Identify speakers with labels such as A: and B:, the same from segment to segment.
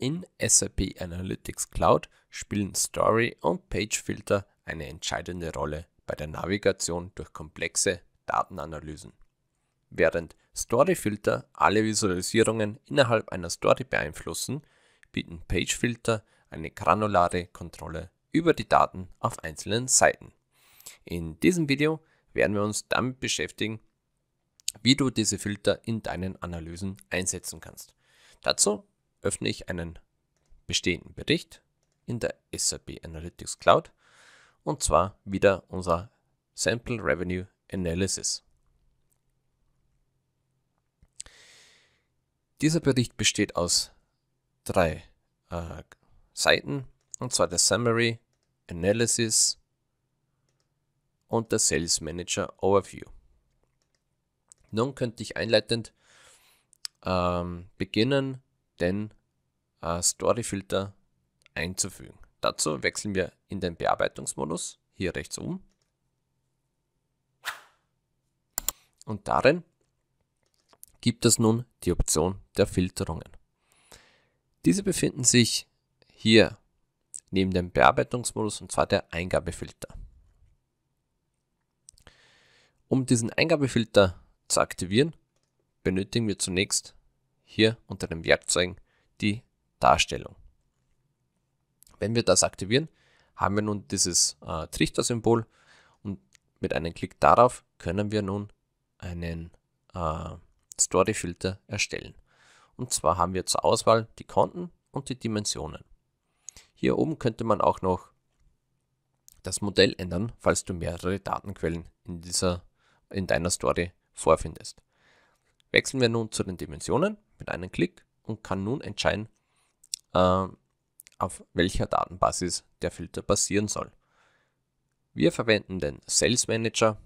A: In SAP Analytics Cloud spielen Story und Pagefilter eine entscheidende Rolle bei der Navigation durch komplexe Datenanalysen. Während Story-Filter alle Visualisierungen innerhalb einer Story beeinflussen, bieten Page-Filter eine granulare Kontrolle über die Daten auf einzelnen Seiten. In diesem Video werden wir uns damit beschäftigen, wie du diese Filter in deinen Analysen einsetzen kannst. Dazu öffne ich einen bestehenden Bericht in der SAP Analytics Cloud und zwar wieder unser Sample Revenue Analysis. Dieser Bericht besteht aus drei äh, Seiten und zwar der Summary, Analysis und der Sales Manager Overview. Nun könnte ich einleitend ähm, beginnen, den äh, Storyfilter einzufügen. Dazu wechseln wir in den Bearbeitungsmodus, hier rechts oben. Und darin gibt es nun die Option der Filterungen. Diese befinden sich hier neben dem Bearbeitungsmodus und zwar der Eingabefilter. Um diesen Eingabefilter zu aktivieren, benötigen wir zunächst hier unter den Werkzeugen die Darstellung. Wenn wir das aktivieren, haben wir nun dieses äh, Trichtersymbol und mit einem Klick darauf können wir nun einen äh, Story-Filter erstellen. Und zwar haben wir zur Auswahl die Konten und die Dimensionen. Hier oben könnte man auch noch das Modell ändern, falls du mehrere Datenquellen in, dieser, in deiner Story vorfindest. Wechseln wir nun zu den Dimensionen mit einem Klick und kann nun entscheiden, ähm, auf welcher Datenbasis der Filter basieren soll. Wir verwenden den Sales Manager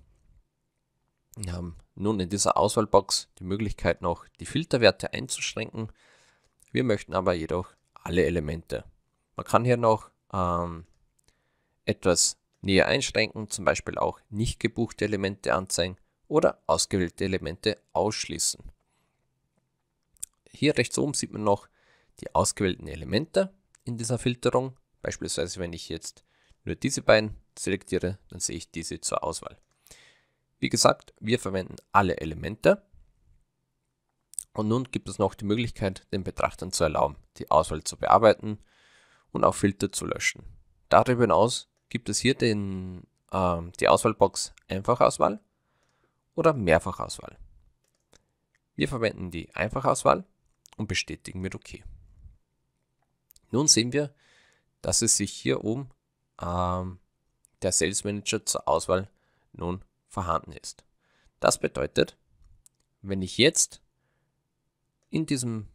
A: wir haben nun in dieser Auswahlbox die Möglichkeit noch die Filterwerte einzuschränken. Wir möchten aber jedoch alle Elemente. Man kann hier noch ähm, etwas näher einschränken, zum Beispiel auch nicht gebuchte Elemente anzeigen oder ausgewählte Elemente ausschließen. Hier rechts oben sieht man noch die ausgewählten Elemente in dieser Filterung. Beispielsweise, wenn ich jetzt nur diese beiden selektiere, dann sehe ich diese zur Auswahl. Wie gesagt, wir verwenden alle Elemente. Und nun gibt es noch die Möglichkeit, den Betrachtern zu erlauben, die Auswahl zu bearbeiten und auch Filter zu löschen. Darüber hinaus gibt es hier den, äh, die Auswahlbox Einfachauswahl oder Mehrfachauswahl. Wir verwenden die Einfachauswahl und bestätigen mit OK. Nun sehen wir, dass es sich hier oben ähm, der Sales Manager zur Auswahl nun vorhanden ist. Das bedeutet, wenn ich jetzt in diesem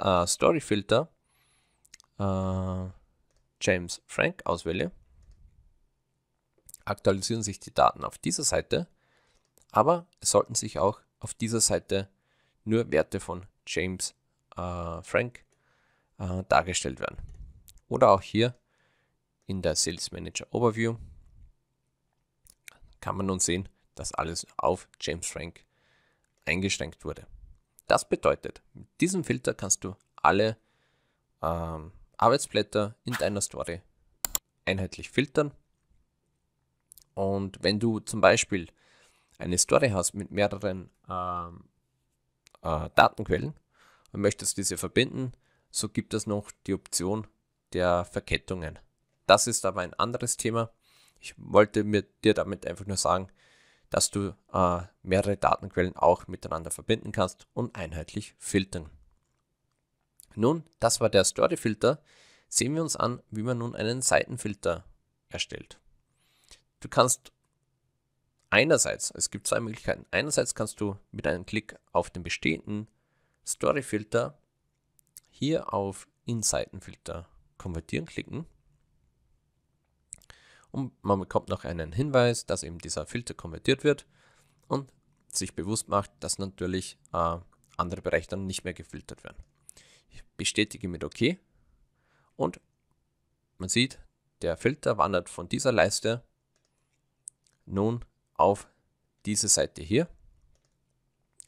A: äh, Story Filter äh, James Frank auswähle, aktualisieren sich die Daten auf dieser Seite, aber es sollten sich auch auf dieser Seite nur Werte von James äh, Frank äh, dargestellt werden. Oder auch hier in der Sales Manager Overview kann man nun sehen, dass alles auf James Frank eingeschränkt wurde. Das bedeutet, mit diesem Filter kannst du alle ähm, Arbeitsblätter in deiner Story einheitlich filtern. Und wenn du zum Beispiel eine Story hast mit mehreren ähm, äh, Datenquellen und möchtest diese verbinden, so gibt es noch die Option der Verkettungen. Das ist aber ein anderes Thema. Ich wollte mir, dir damit einfach nur sagen, dass du äh, mehrere Datenquellen auch miteinander verbinden kannst und einheitlich filtern. Nun, das war der Story-Filter. Sehen wir uns an, wie man nun einen Seitenfilter erstellt. Du kannst einerseits, es gibt zwei Möglichkeiten, einerseits kannst du mit einem Klick auf den bestehenden Story-Filter hier auf in Seitenfilter konvertieren klicken. Und man bekommt noch einen Hinweis, dass eben dieser Filter konvertiert wird und sich bewusst macht, dass natürlich äh, andere Bereiche dann nicht mehr gefiltert werden. Ich bestätige mit OK und man sieht, der Filter wandert von dieser Leiste nun auf diese Seite hier.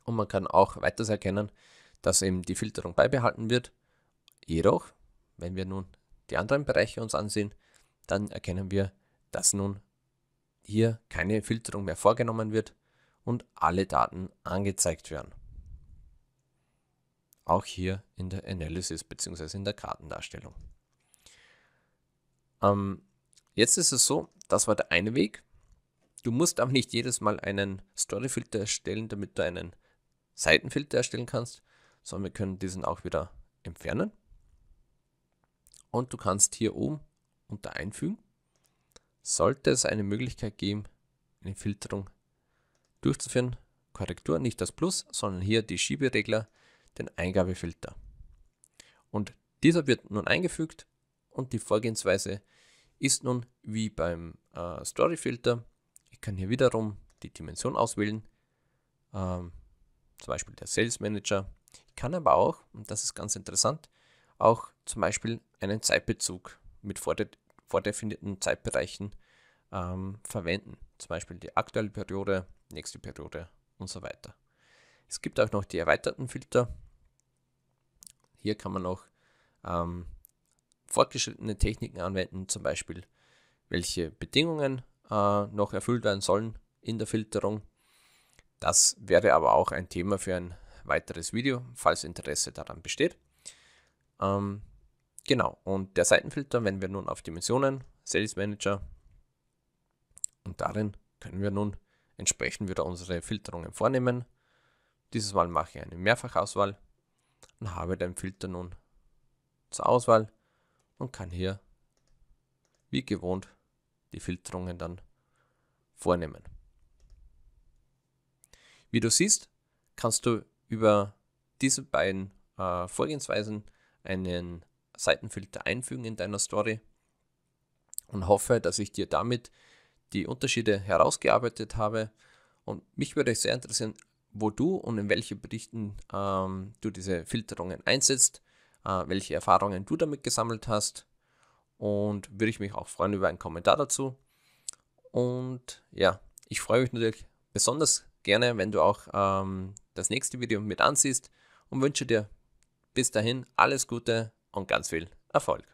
A: Und man kann auch weiters erkennen, dass eben die Filterung beibehalten wird Jedoch, wenn wir nun die anderen Bereiche uns ansehen, dann erkennen wir, dass nun hier keine Filterung mehr vorgenommen wird und alle Daten angezeigt werden. Auch hier in der Analysis bzw. in der Kartendarstellung. Ähm, jetzt ist es so, das war der eine Weg. Du musst aber nicht jedes Mal einen Storyfilter erstellen, damit du einen Seitenfilter erstellen kannst, sondern wir können diesen auch wieder entfernen und du kannst hier oben unter Einfügen, sollte es eine Möglichkeit geben, eine Filterung durchzuführen, Korrektur, nicht das Plus, sondern hier die Schieberegler, den Eingabefilter. Und dieser wird nun eingefügt und die Vorgehensweise ist nun wie beim äh, Storyfilter. Ich kann hier wiederum die Dimension auswählen, ähm, zum Beispiel der Sales Manager. Ich kann aber auch, und das ist ganz interessant, auch zum Beispiel einen Zeitbezug mit vordefinierten Zeitbereichen ähm, verwenden. Zum Beispiel die aktuelle Periode, nächste Periode und so weiter. Es gibt auch noch die erweiterten Filter. Hier kann man auch ähm, fortgeschrittene Techniken anwenden, zum Beispiel welche Bedingungen äh, noch erfüllt werden sollen in der Filterung. Das wäre aber auch ein Thema für ein weiteres Video, falls Interesse daran besteht. Ähm, genau, und der Seitenfilter, wenn wir nun auf Dimensionen, Sales Manager, und darin können wir nun entsprechend wieder unsere Filterungen vornehmen. Dieses Mal mache ich eine Mehrfachauswahl und habe den Filter nun zur Auswahl und kann hier wie gewohnt die Filterungen dann vornehmen. Wie du siehst, kannst du über diese beiden äh, Vorgehensweisen einen Seitenfilter einfügen in deiner Story und hoffe, dass ich dir damit die Unterschiede herausgearbeitet habe. Und mich würde sehr interessieren, wo du und in welche Berichten ähm, du diese Filterungen einsetzt, äh, welche Erfahrungen du damit gesammelt hast. Und würde ich mich auch freuen über einen Kommentar dazu. Und ja, ich freue mich natürlich besonders gerne, wenn du auch ähm, das nächste Video mit ansiehst und wünsche dir bis dahin alles Gute und ganz viel Erfolg.